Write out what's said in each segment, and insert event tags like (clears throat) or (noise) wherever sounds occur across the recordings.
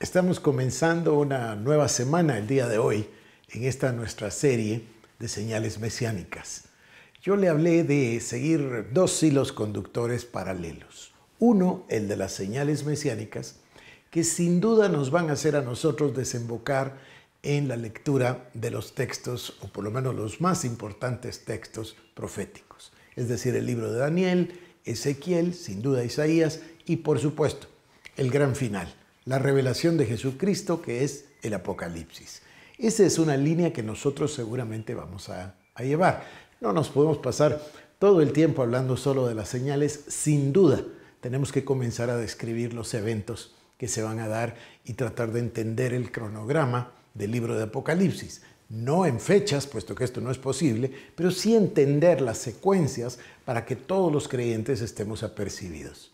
Estamos comenzando una nueva semana el día de hoy en esta nuestra serie de señales mesiánicas. Yo le hablé de seguir dos hilos conductores paralelos. Uno, el de las señales mesiánicas, que sin duda nos van a hacer a nosotros desembocar en la lectura de los textos, o por lo menos los más importantes textos proféticos, es decir, el libro de Daniel, Ezequiel, sin duda Isaías y por supuesto el gran final la revelación de Jesucristo, que es el Apocalipsis. Esa es una línea que nosotros seguramente vamos a, llevar. No nos podemos pasar todo el tiempo hablando solo de las señales, sin duda tenemos que comenzar a describir los eventos que se van a dar y tratar de entender el cronograma del libro de Apocalipsis. No en fechas, puesto que esto no es posible, pero sí entender las secuencias para que todos los creyentes estemos apercibidos.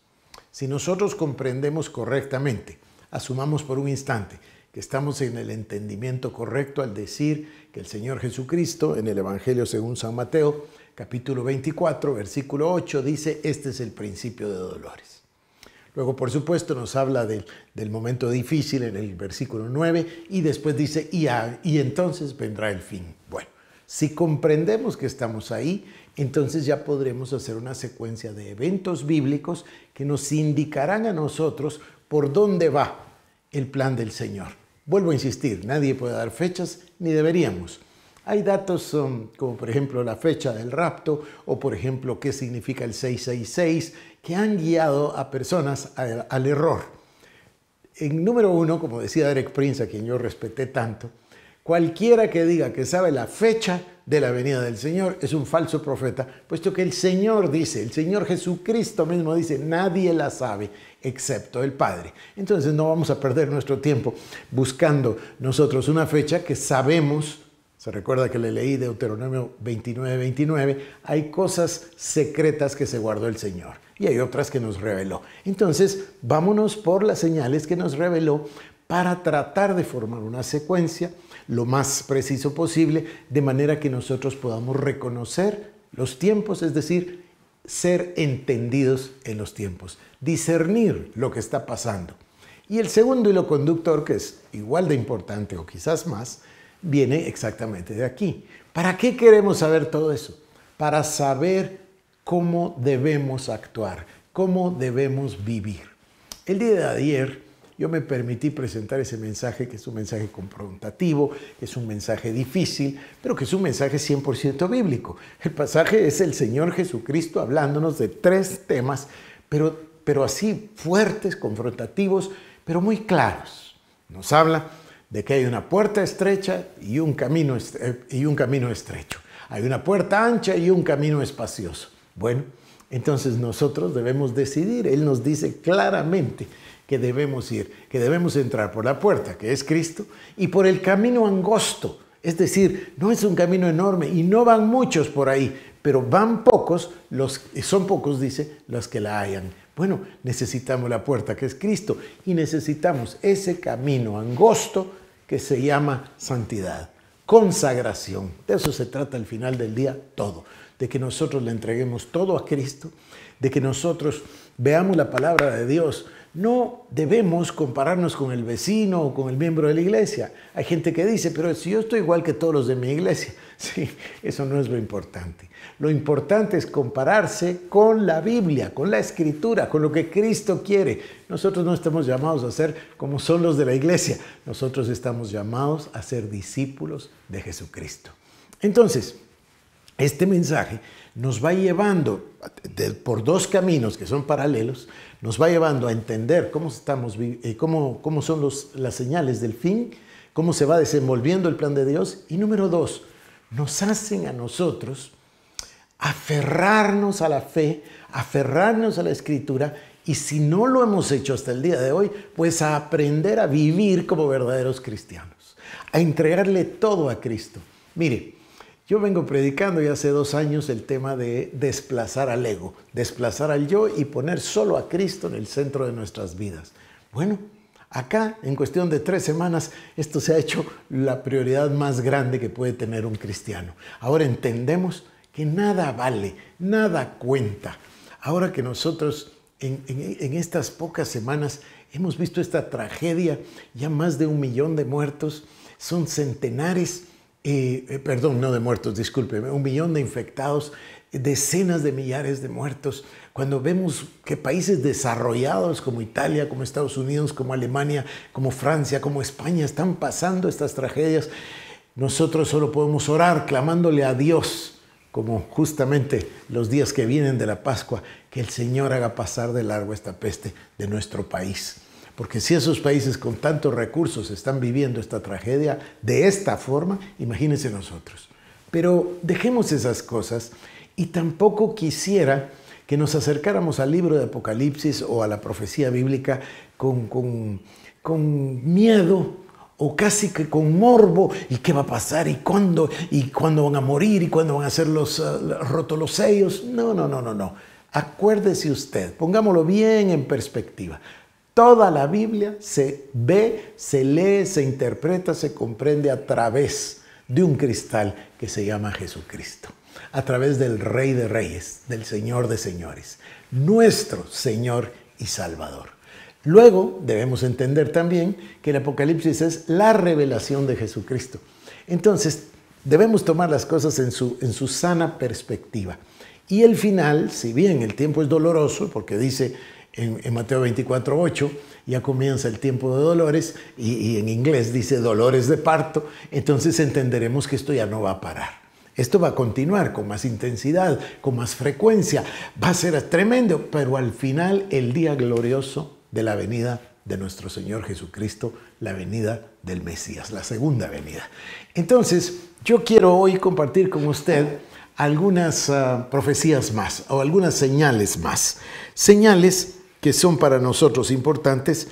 Si nosotros comprendemos correctamente Asumamos por un instante que estamos en el entendimiento correcto al decir que el Señor Jesucristo en el Evangelio según San Mateo, capítulo 24, versículo 8, dice, este es el principio de dolores. Luego, por supuesto, nos habla del, momento difícil en el versículo 9 y después dice, y entonces vendrá el fin. Bueno, si comprendemos que estamos ahí, entonces ya podremos hacer una secuencia de eventos bíblicos que nos indicarán a nosotros por dónde va el plan del Señor. Vuelvo a insistir, nadie puede dar fechas, ni deberíamos. Hay datos como por ejemplo la fecha del rapto o por ejemplo qué significa el 666 que han guiado a personas al, al error. En número uno, como decía Derek Prince, a quien yo respeté tanto, cualquiera que diga que sabe la fecha de la venida del Señor es un falso profeta, puesto que el Señor dice, el Señor Jesucristo mismo dice, nadie la sabe excepto el Padre. Entonces no vamos a perder nuestro tiempo buscando nosotros una fecha que sabemos, se recuerda que le leí Deuteronomio 29, 29, hay cosas secretas que se guardó el Señor y hay otras que nos reveló. Entonces vámonos por las señales que nos reveló para tratar de formar una secuencia lo más preciso posible, de manera que nosotros podamos reconocer los tiempos, es decir, ser entendidos en los tiempos, discernir lo que está pasando. Y el segundo hilo conductor, que es igual de importante o quizás más, viene exactamente de aquí. ¿Para qué queremos saber todo eso? Para saber cómo debemos actuar, cómo debemos vivir. El día de ayer yo me permití presentar ese mensaje, que es un mensaje confrontativo, que es un mensaje difícil, pero que es un mensaje 100% bíblico. El pasaje es el Señor Jesucristo hablándonos de tres temas, pero, pero así fuertes, confrontativos, pero muy claros. Nos habla de que hay una puerta estrecha y un camino, y un camino estrecho. Hay una puerta ancha y un camino espacioso. Bueno, entonces nosotros debemos decidir. Él nos dice claramente que debemos ir, que debemos entrar por la puerta, que es Cristo, y por el camino angosto. Es decir, no es un camino enorme y no van muchos por ahí, pero van pocos, los, son pocos, dice, los que la hayan. Bueno, necesitamos la puerta que es Cristo y necesitamos ese camino angosto que se llama santidad, consagración. De eso se trata al final del día todo, de que nosotros le entreguemos todo a Cristo, de que nosotros veamos la palabra de Dios, no debemos compararnos con el vecino o con el miembro de la iglesia. Hay gente que dice, pero si yo estoy igual que todos los de mi iglesia, (laughs) sí, eso no es lo importante. Lo importante es compararse con la Biblia, con la escritura, con lo que Cristo quiere. Nosotros no estamos llamados a ser como son los de la iglesia. Nosotros estamos llamados a ser discípulos de Jesucristo. Entonces, este mensaje nos va llevando por dos caminos que son paralelos, nos va llevando a entender cómo, estamos, eh, cómo, son las señales del fin, cómo se va desenvolviendo el plan de Dios y número dos, nos hacen a nosotros aferrarnos a la fe, aferrarnos a la escritura y si no lo hemos hecho hasta el día de hoy, pues a aprender a vivir como verdaderos cristianos, a entregarle todo a Cristo. Mire, yo vengo predicando ya hace dos años el tema de desplazar al ego, desplazar al yo y poner solo a Cristo en el centro de nuestras vidas. Bueno, acá en cuestión de tres semanas esto se ha hecho la prioridad más grande que puede tener un cristiano. Ahora entendemos que nada vale, nada cuenta. Ahora que nosotros en, estas pocas semanas hemos visto esta tragedia, ya más de un millón de muertos, son centenares eh, perdón, no de muertos, discúlpeme, un millón de infectados, decenas de millares de muertos. Cuando vemos que países desarrollados como Italia, como Estados Unidos, como Alemania, como Francia, como España están pasando estas tragedias, nosotros solo podemos orar clamándole a Dios, como justamente los días que vienen de la Pascua, que el Señor haga pasar de largo esta peste de nuestro país. Porque si esos países con tantos recursos están viviendo esta tragedia de esta forma, imagínense nosotros. Pero dejemos esas cosas y tampoco quisiera que nos acercáramos al libro de Apocalipsis o a la profecía bíblica con, miedo o casi que con morbo, ¿y qué va a pasar? ¿Y cuándo? ¿Y cuándo van a morir? ¿Y cuándo van a ser los uh, los sellos? No, no, no, no, no. Acuérdese usted, pongámoslo bien en perspectiva. Toda la Biblia se ve, se lee, se interpreta, se comprende a través de un cristal que se llama Jesucristo, a través del Rey de Reyes, del Señor de Señores, nuestro Señor y Salvador. Luego debemos entender también que el Apocalipsis es la revelación de Jesucristo. Entonces, debemos tomar las cosas en su, en su sana perspectiva. Y el final, si bien el tiempo es doloroso, porque dice, en, Mateo 24, 8, ya comienza el tiempo de dolores y, en inglés dice dolores de parto, entonces entenderemos que esto ya no va a parar. Esto va a continuar con más intensidad, con más frecuencia. Va a ser tremendo, pero al final el día glorioso de la venida de nuestro Señor Jesucristo, la venida del Mesías, la segunda venida. Entonces, yo quiero hoy compartir con usted algunas ah, profecías más o algunas señales más. Señales que son para nosotros importantes,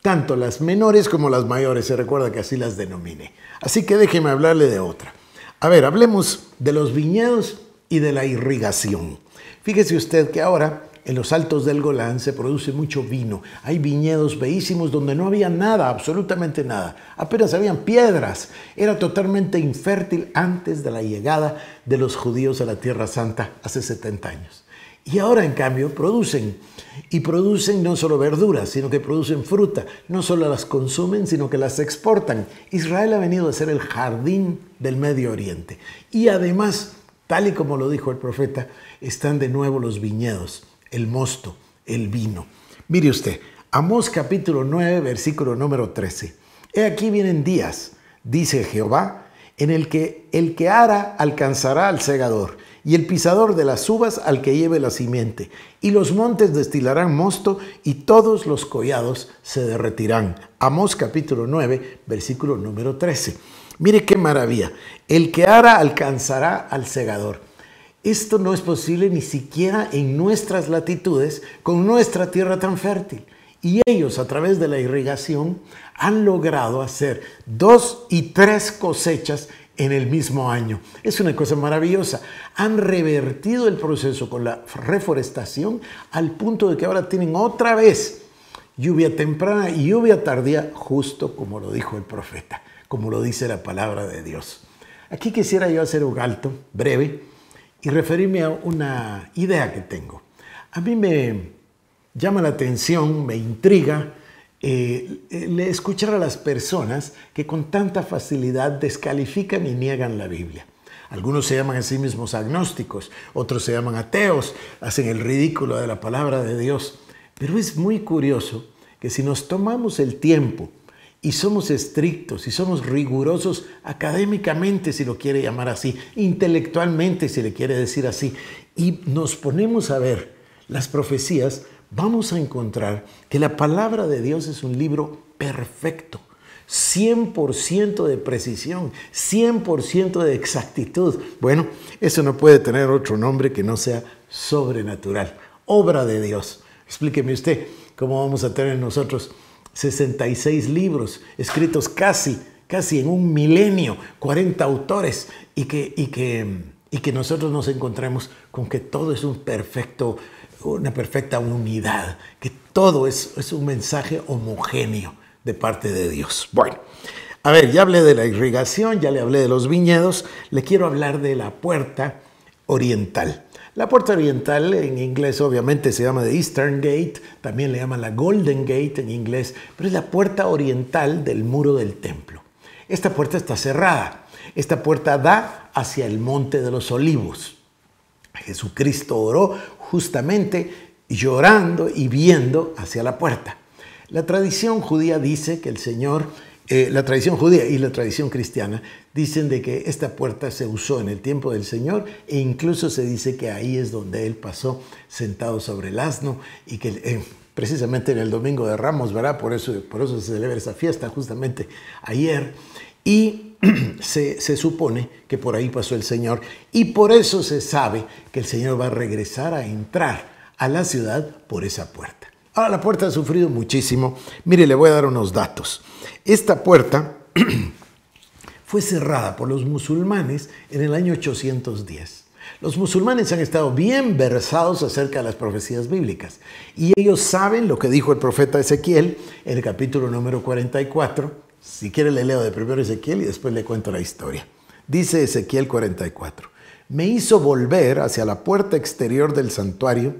tanto las menores como las mayores, se recuerda que así las denomine. Así que déjeme hablarle de otra. A ver, hablemos de los viñedos y de la irrigación. Fíjese usted que ahora en los altos del Golán se produce mucho vino. Hay viñedos bellísimos donde no había nada, absolutamente nada. Apenas habían piedras. Era totalmente infértil antes de la llegada de los judíos a la Tierra Santa hace 70 años. Y ahora, en cambio, producen y producen no solo verduras, sino que producen fruta. No solo las consumen, sino que las exportan. Israel ha venido a ser el jardín del Medio Oriente. Y además, tal y como lo dijo el profeta, están de nuevo los viñedos, el mosto, el vino. Mire usted, Amós capítulo 9, versículo número 13. He aquí vienen días, dice Jehová, en el que el que ara alcanzará al segador y el pisador de las uvas al que lleve la simiente. Y los montes destilarán mosto, y todos los collados se derretirán. Amós capítulo 9, versículo número 13. Mire qué maravilla. El que ara alcanzará al segador. Esto no es posible ni siquiera en nuestras latitudes, con nuestra tierra tan fértil. Y ellos a través de la irrigación han logrado hacer dos y tres cosechas en el mismo año. Es una cosa maravillosa. Han revertido el proceso con la reforestación al punto de que ahora tienen otra vez lluvia temprana y lluvia tardía, justo como lo dijo el profeta, como lo dice la palabra de Dios. Aquí quisiera yo hacer un alto breve y referirme a una idea que tengo. A mí me llama la atención, me intriga eh, escuchar a las personas que con tanta facilidad descalifican y niegan la Biblia. Algunos se llaman a sí mismos agnósticos, otros se llaman ateos, hacen el ridículo de la palabra de Dios. Pero es muy curioso que si nos tomamos el tiempo y somos estrictos y somos rigurosos académicamente, si lo quiere llamar así, intelectualmente, si le quiere decir así, y nos ponemos a ver las profecías, vamos a encontrar que la palabra de Dios es un libro perfecto, 100% de precisión, 100% de exactitud. Bueno, eso no puede tener otro nombre que no sea sobrenatural, obra de Dios. Explíqueme usted cómo vamos a tener nosotros 66 libros escritos casi, casi en un milenio, 40 autores y que, y que, y que nosotros nos encontremos con que todo es un perfecto una perfecta unidad, que todo es, es un mensaje homogéneo de parte de Dios. Bueno, a ver, ya hablé de la irrigación, ya le hablé de los viñedos, le quiero hablar de la puerta oriental. La puerta oriental en inglés obviamente se llama The Eastern Gate, también le llaman la Golden Gate en inglés, pero es la puerta oriental del muro del templo. Esta puerta está cerrada, esta puerta da hacia el monte de los olivos. Jesucristo oró justamente llorando y viendo hacia la puerta. La tradición judía dice que el Señor, eh, la tradición judía y la tradición cristiana dicen de que esta puerta se usó en el tiempo del Señor e incluso se dice que ahí es donde Él pasó sentado sobre el asno y que eh, precisamente en el Domingo de Ramos, ¿verdad? Por eso, por eso se celebra esa fiesta justamente ayer. Y (clears throat) se, se supone que por ahí pasó el Señor y por eso se sabe que el Señor va a regresar a entrar a la ciudad por esa puerta. Ahora la puerta ha sufrido muchísimo. Mire, le voy a dar unos datos. Esta puerta (clears throat) fue cerrada por los musulmanes en el año 810. Los musulmanes han estado bien versados acerca de las profecías bíblicas y ellos saben lo que dijo el profeta Ezequiel en el capítulo número 44 si quiere le leo de primero Ezequiel y después le cuento la historia. Dice Ezequiel 44, me hizo volver hacia la puerta exterior del santuario,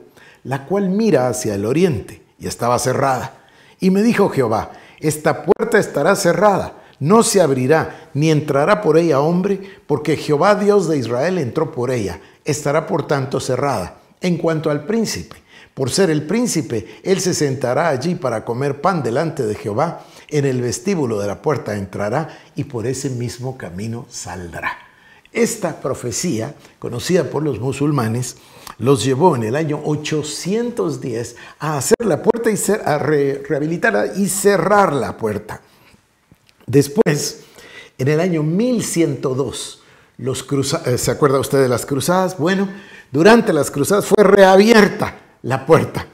la cual mira hacia el oriente, y estaba cerrada. Y me dijo Jehová, esta puerta estará cerrada, no se abrirá, ni entrará por ella hombre, porque Jehová Dios de Israel entró por ella, estará por tanto cerrada. En cuanto al príncipe, por ser el príncipe, él se sentará allí para comer pan delante de Jehová, en el vestíbulo de la puerta entrará y por ese mismo camino saldrá. Esta profecía, conocida por los musulmanes, los llevó en el año 810 a hacer la puerta y a y cerrar la puerta. Después, en el año 1102, los eh, ¿se acuerda usted de las cruzadas? Bueno, durante las cruzadas fue reabierta la puerta.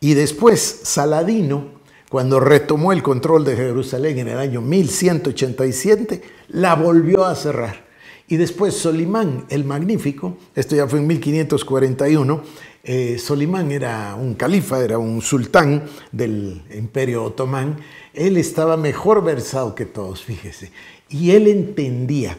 Y después Saladino cuando retomó el control de Jerusalén en el año 1187, la volvió a cerrar. Y después Solimán el Magnífico, esto ya fue en 1541, eh, Solimán era un califa, era un sultán del imperio otomán, él estaba mejor versado que todos, fíjese, y él entendía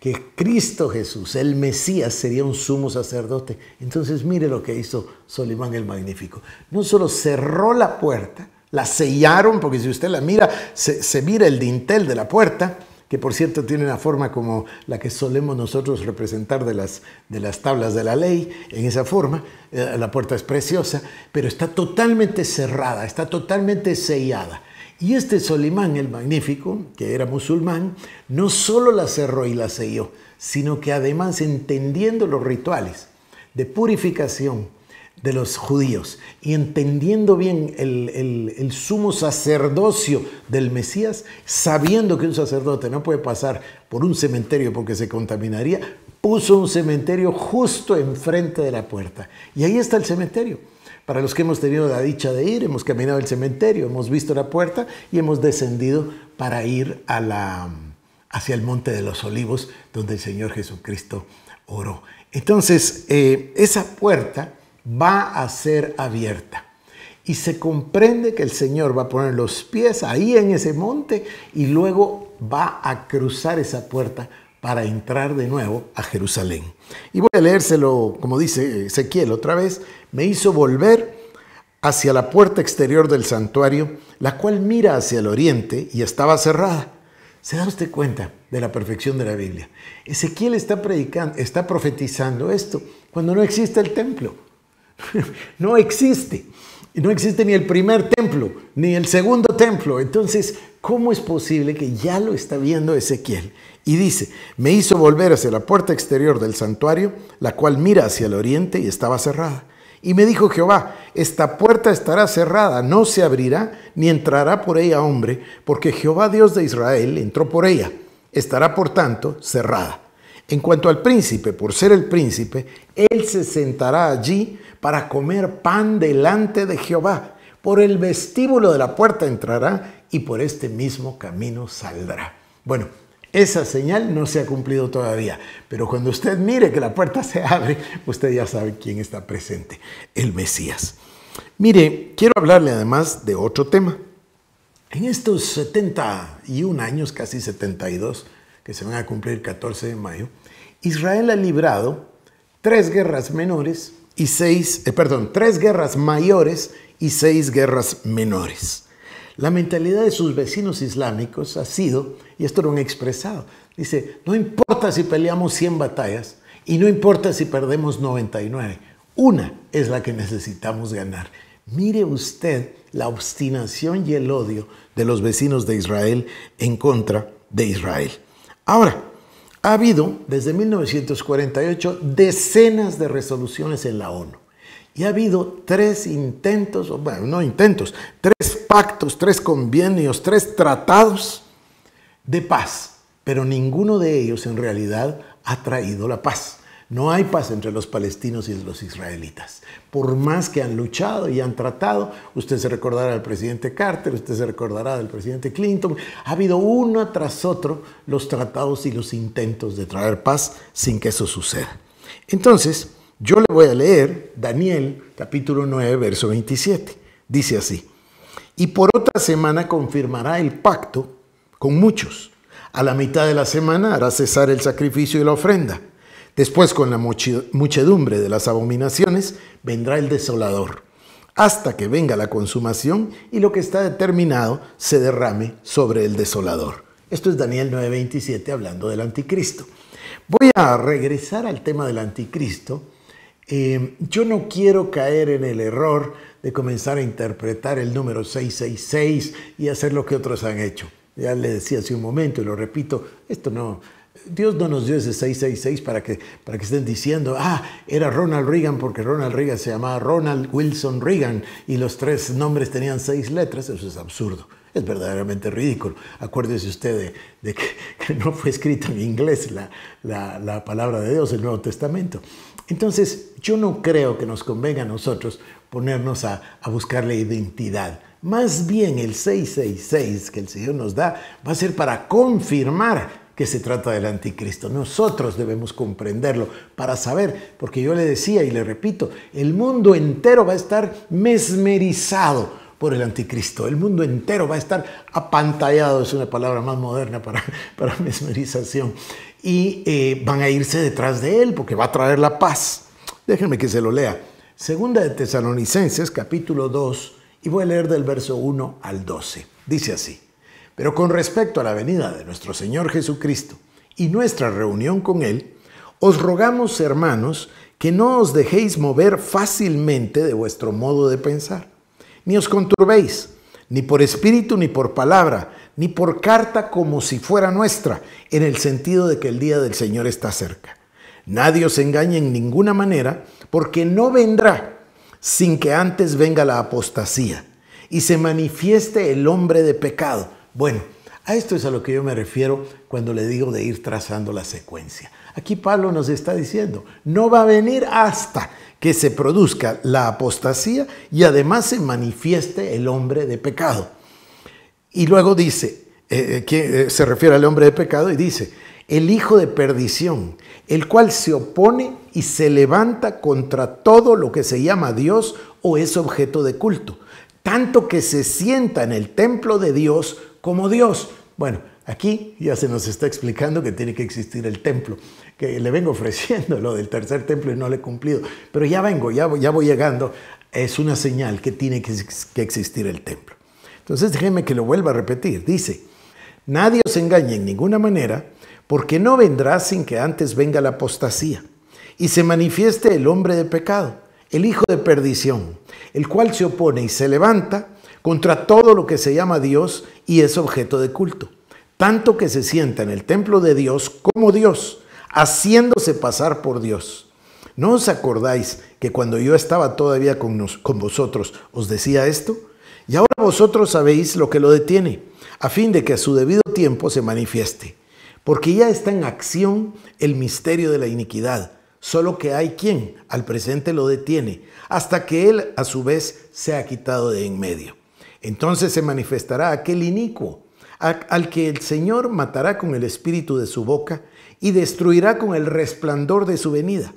que Cristo Jesús, el Mesías, sería un sumo sacerdote. Entonces mire lo que hizo Solimán el Magnífico. No solo cerró la puerta, la sellaron, porque si usted la mira, se, mira el dintel de la puerta, que por cierto tiene una forma como la que solemos nosotros representar de las, de las tablas de la ley, en esa forma, eh, la puerta es preciosa, pero está totalmente cerrada, está totalmente sellada. Y este Solimán el Magnífico, que era musulmán, no solo la cerró y la selló, sino que además entendiendo los rituales de purificación, de los judíos y entendiendo bien el, sumo sacerdocio del Mesías, sabiendo que un sacerdote no puede pasar por un cementerio porque se contaminaría, puso un cementerio justo enfrente de la puerta. Y ahí está el cementerio. Para los que hemos tenido la dicha de ir, hemos caminado el cementerio, hemos visto la puerta y hemos descendido para ir a la, hacia el Monte de los Olivos, donde el Señor Jesucristo oró. Entonces, eh, esa puerta va a ser abierta. Y se comprende que el Señor va a poner los pies ahí en ese monte y luego va a cruzar esa puerta para entrar de nuevo a Jerusalén. Y voy a leérselo, como dice Ezequiel otra vez, me hizo volver hacia la puerta exterior del santuario, la cual mira hacia el oriente y estaba cerrada. ¿Se da usted cuenta de la perfección de la Biblia? Ezequiel está predicando, está profetizando esto cuando no existe el templo. (laughs) no existe. No existe ni el primer templo, ni el segundo templo. Entonces, ¿cómo es posible que ya lo está viendo Ezequiel? Y dice, me hizo volver hacia la puerta exterior del santuario, la cual mira hacia el oriente y estaba cerrada. Y me dijo Jehová, esta puerta estará cerrada, no se abrirá, ni entrará por ella hombre, porque Jehová Dios de Israel entró por ella. Estará, por tanto, cerrada. En cuanto al príncipe, por ser el príncipe, él se sentará allí para comer pan delante de Jehová. Por el vestíbulo de la puerta entrará y por este mismo camino saldrá. Bueno, esa señal no se ha cumplido todavía, pero cuando usted mire que la puerta se abre, usted ya sabe quién está presente, el Mesías. Mire, quiero hablarle además de otro tema. En estos 71 años, casi 72, que se van a cumplir el 14 de mayo, Israel ha librado tres guerras menores y seis, eh, perdón, guerras mayores y seis guerras menores. La mentalidad de sus vecinos islámicos ha sido, y esto lo han expresado, dice, no importa si peleamos 100 batallas y no importa si perdemos 99, una es la que necesitamos ganar. Mire usted la obstinación y el odio de los vecinos de Israel en contra de Israel. Ahora, ha habido desde 1948 decenas de resoluciones en la ONU y ha habido tres intentos, bueno, no intentos, tres pactos, tres convenios, tres tratados de paz, pero ninguno de ellos en realidad ha traído la paz. No hay paz entre los palestinos y los israelitas. Por más que han luchado y han tratado, usted se recordará del presidente Carter, usted se recordará del presidente Clinton, ha habido uno tras otro los tratados y los intentos de traer paz sin que eso suceda. Entonces, yo le voy a leer Daniel capítulo 9, verso 27. Dice así, y por otra semana confirmará el pacto con muchos. A la mitad de la semana hará cesar el sacrificio y la ofrenda Después, con la muchedumbre de las abominaciones, vendrá el desolador, hasta que venga la consumación y lo que está determinado se derrame sobre el desolador. Esto es Daniel 9:27 hablando del anticristo. Voy a regresar al tema del anticristo. Em, yo no quiero caer en el error de comenzar a interpretar el número 666 y hacer lo que otros han hecho. Ya le decía hace un momento y lo repito, esto no, Dios no nos dio ese 666 para que, para que estén diciendo, ah, era Ronald Reagan porque Ronald Reagan se llamaba Ronald Wilson Reagan y los tres nombres tenían seis letras. Eso es absurdo. Es verdaderamente ridículo. Acuérdese usted de, que, no fue escrito en inglés la, palabra de Dios, el Nuevo Testamento. Entonces, yo no creo que nos convenga a nosotros ponernos a, a, buscar la identidad. Más bien el 666 que el Señor nos da va a ser para confirmar que se trata del anticristo. Nosotros debemos comprenderlo para saber, porque yo le decía y le repito, el mundo entero va a estar mesmerizado por el anticristo. El mundo entero va a estar apantallado, es una palabra más moderna para, (laughs) para mesmerización, y eh, van a irse detrás de él porque va a traer la paz. Déjenme que se lo lea. Segunda de Tesalonicenses, capítulo 2, y voy a leer del verso 1 al 12. Dice así. Pero con respecto a la venida de nuestro Señor Jesucristo y nuestra reunión con Él, os rogamos, hermanos, que no os dejéis mover fácilmente de vuestro modo de pensar, ni os conturbéis, ni por espíritu, ni por palabra, ni por carta como si fuera nuestra, en el sentido de que el día del Señor está cerca. Nadie os engañe en ninguna manera, porque no vendrá sin que antes venga la apostasía y se manifieste el hombre de pecado bueno, a esto es a lo que yo me refiero cuando le digo de ir trazando la secuencia. Aquí Pablo nos está diciendo, no va a venir hasta que se produzca la apostasía y además se manifieste el hombre de pecado. Y luego dice, eh, eh, que eh, se refiere al hombre de pecado y dice, el hijo de perdición, el cual se opone y se levanta contra todo lo que se llama Dios o es objeto de culto, tanto que se sienta en el templo de Dios como Dios. Bueno, aquí ya se nos está explicando que tiene que existir el templo, que le vengo (laughs) ofreciendo lo del tercer templo y no lo he cumplido, pero ya vengo, ya voy, llegando, es una señal que tiene que, que existir el templo. Entonces déjeme que lo vuelva a repetir, dice, nadie os engañe en ninguna manera, porque no vendrá sin que antes venga la apostasía y se manifieste el hombre de pecado, el hijo de perdición, el cual se opone y se levanta contra todo lo que se llama Dios y es objeto de culto, tanto que se sienta en el templo de Dios como Dios, haciéndose pasar por Dios. ¿No os acordáis que cuando yo estaba todavía con, con vosotros os decía esto? Y ahora vosotros sabéis lo que lo detiene, a fin de que a su debido tiempo se manifieste. Porque ya está en acción el misterio de la iniquidad, solo que hay quien al presente lo detiene, hasta que él a su vez sea quitado de en medio. Entonces se manifestará aquel inicuo, al que el Señor matará con el espíritu de su boca y destruirá con el resplandor de su venida.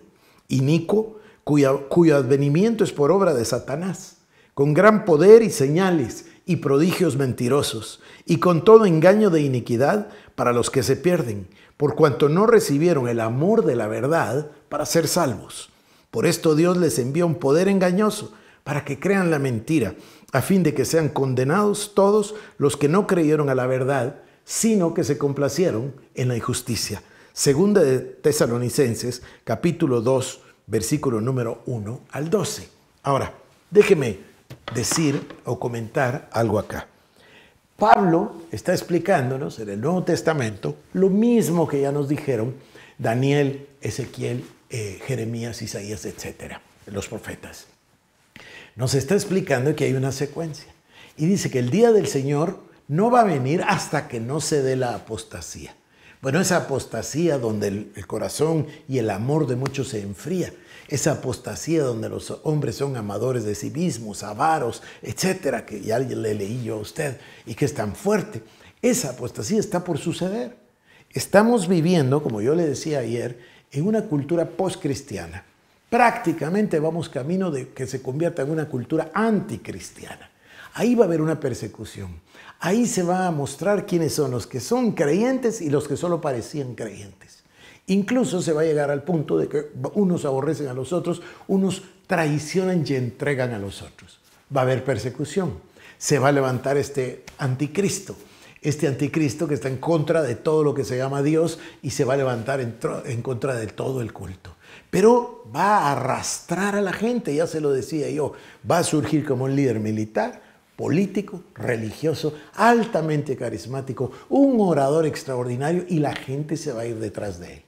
Inicuo, cuyo, advenimiento es por obra de Satanás, con gran poder y señales y prodigios mentirosos, y con todo engaño de iniquidad para los que se pierden, por cuanto no recibieron el amor de la verdad para ser salvos. Por esto Dios les envía un poder engañoso, para que crean la mentira, a fin de que sean condenados todos los que no creyeron a la verdad, sino que se complacieron en la injusticia. Segunda de Tesalonicenses, capítulo 2, versículo número 1 al 12. Ahora, déjeme decir o comentar algo acá. Pablo está explicándonos en el Nuevo Testamento lo mismo que ya nos dijeron Daniel, Ezequiel, eh, Jeremías, Isaías, etcétera, los profetas nos está explicando que hay una secuencia. Y dice que el día del Señor no va a venir hasta que no se dé la apostasía. Bueno, esa apostasía donde el, corazón y el amor de muchos se enfría, esa apostasía donde los hombres son amadores de sí mismos, avaros, etcétera, que ya le leí yo a usted y que es tan fuerte, esa apostasía está por suceder. Estamos viviendo, como yo le decía ayer, en una cultura postcristiana prácticamente vamos camino de que se convierta en una cultura anticristiana. Ahí va a haber una persecución. Ahí se va a mostrar quiénes son los que son creyentes y los que solo parecían creyentes. Incluso se va a llegar al punto de que unos aborrecen a los otros, unos traicionan y entregan a los otros. Va a haber persecución. Se va a levantar este anticristo este anticristo que está en contra de todo lo que se llama Dios y se va a levantar en, contra de todo el culto pero va a arrastrar a la gente, ya se lo decía yo, va a surgir como un líder militar, político, religioso, altamente carismático, un orador extraordinario y la gente se va a ir detrás de él.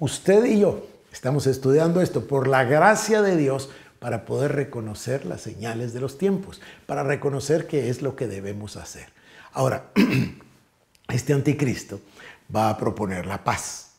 Usted y yo estamos estudiando esto por la gracia de Dios para poder reconocer las señales de los tiempos, para reconocer qué es lo que debemos hacer. Ahora, (clears throat) este anticristo va a proponer la paz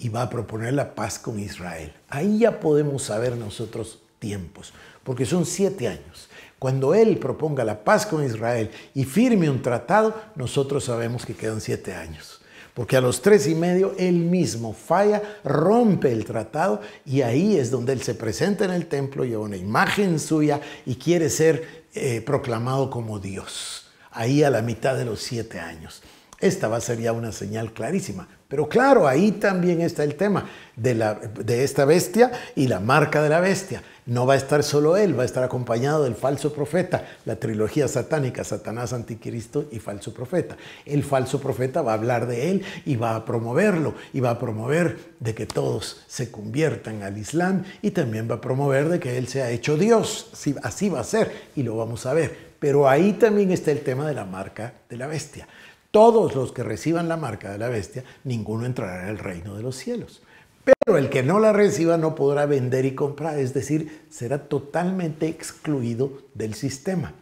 y va a proponer la paz con Israel. Ahí ya podemos saber nosotros tiempos, porque son siete años. Cuando Él proponga la paz con Israel y firme un tratado, nosotros sabemos que quedan siete años. Porque a los tres y medio Él mismo falla, rompe el tratado y ahí es donde Él se presenta en el templo, lleva una imagen suya y quiere ser eh, proclamado como Dios. Ahí a la mitad de los siete años. Esta va a ser ya una señal clarísima pero claro, ahí también está el tema de, esta bestia y la marca de la bestia. No va a estar solo él, va a estar acompañado del falso profeta, la trilogía satánica, Satanás, Anticristo y falso profeta. El falso profeta va a hablar de él y va a promoverlo, y va a promover de que todos se conviertan al Islam y también va a promover de que él sea hecho Dios. Así va a ser y lo vamos a ver. Pero ahí también está el tema de la marca de la bestia todos los que reciban la marca de la bestia, ninguno entrará en el reino de los cielos. Pero el que no la reciba no podrá vender y comprar, es decir, será totalmente excluido del sistema.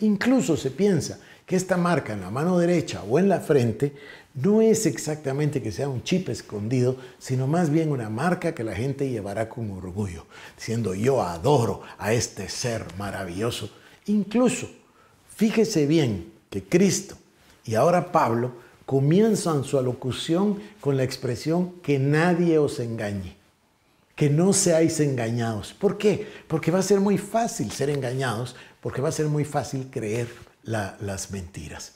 Incluso se piensa que esta marca en la mano derecha o en la frente no es exactamente que sea un chip escondido, sino más bien una marca que la gente llevará con orgullo, diciendo yo adoro a este ser maravilloso. Incluso, fíjese bien que Cristo y ahora Pablo comienza en su alocución con la expresión que nadie os engañe, que no seáis engañados. ¿Por qué? Porque va a ser muy fácil ser engañados, porque va a ser muy fácil creer las mentiras.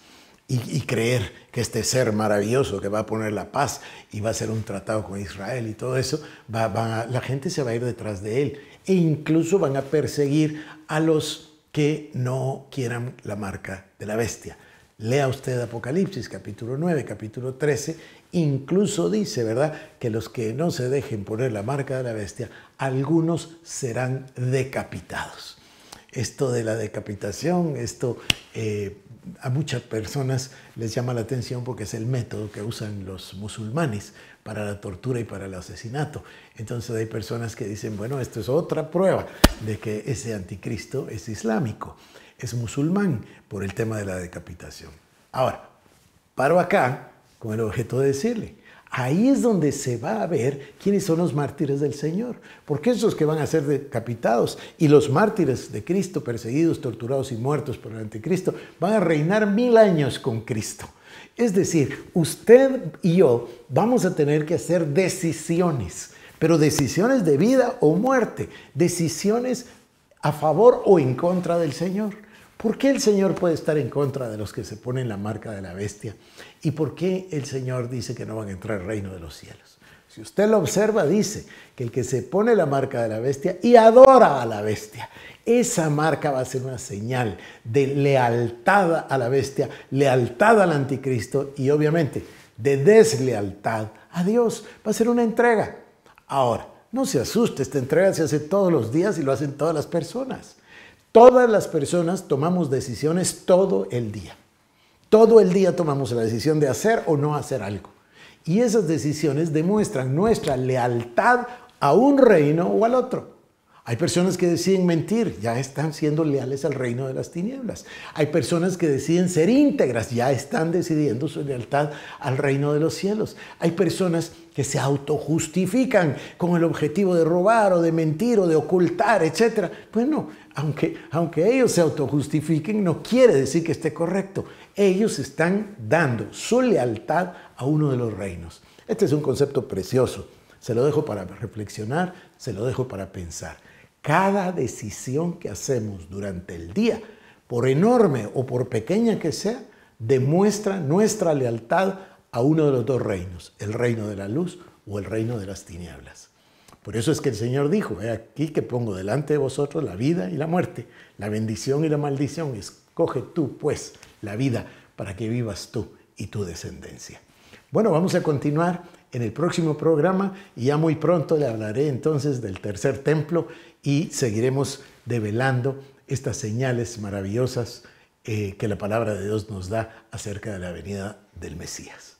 Y, creer que este ser maravilloso que va a poner la paz y va a hacer un tratado con Israel y todo eso, la gente se va a ir detrás de él e incluso van a perseguir a los que no quieran la marca de la bestia. Lea usted Apocalipsis capítulo 9, capítulo 13, incluso dice, ¿verdad?, que los que no se dejen poner la marca de la bestia, algunos serán decapitados. Esto de la decapitación, esto eh, a muchas personas les llama la atención porque es el método que usan los musulmanes para la tortura y para el asesinato. Entonces hay personas que dicen, bueno, esto es otra prueba de que ese anticristo es islámico es musulmán por el tema de la decapitación. Ahora, paro acá con el objeto de decirle, ahí es donde se va a ver quiénes son los mártires del Señor, porque esos que van a ser decapitados y los mártires de Cristo, perseguidos, torturados y muertos por el anticristo, van a reinar mil años con Cristo. Es decir, usted y yo vamos a tener que hacer decisiones, pero decisiones de vida o muerte, decisiones a favor o en contra del Señor. ¿Por qué el Señor puede estar en contra de los que se ponen la marca de la bestia? ¿Y por qué el Señor dice que no van a entrar al reino de los cielos? Si usted lo observa, dice que el que se pone la marca de la bestia y adora a la bestia, esa marca va a ser una señal de lealtad a la bestia, lealtad al anticristo y obviamente de deslealtad a Dios. Va a ser una entrega. Ahora, no se asuste, esta entrega se hace todos los días y lo hacen todas las personas. Todas las personas tomamos decisiones todo el día. Todo el día tomamos la decisión de hacer o no hacer algo. Y esas decisiones demuestran nuestra lealtad a un reino o al otro. Hay personas que deciden mentir, ya están siendo leales al reino de las tinieblas. Hay personas que deciden ser íntegras, ya están decidiendo su lealtad al reino de los cielos. Hay personas que se autojustifican con el objetivo de robar o de mentir o de ocultar, etc. Bueno, aunque, aunque ellos se autojustifiquen, no quiere decir que esté correcto. Ellos están dando su lealtad a uno de los reinos. Este es un concepto precioso. Se lo dejo para reflexionar, se lo dejo para pensar cada decisión que hacemos durante el día, por enorme o por pequeña que sea, demuestra nuestra lealtad a uno de los dos reinos, el reino de la luz o el reino de las tinieblas. Por eso es que el Señor dijo, he aquí que pongo delante de vosotros la vida y la muerte, la bendición y la maldición. Escoge tú, pues, la vida para que vivas tú y tu descendencia. Bueno, vamos a continuar en el próximo programa y ya muy pronto le hablaré entonces del tercer templo y seguiremos develando estas señales maravillosas eh, que la palabra de Dios nos da acerca de la venida del Mesías.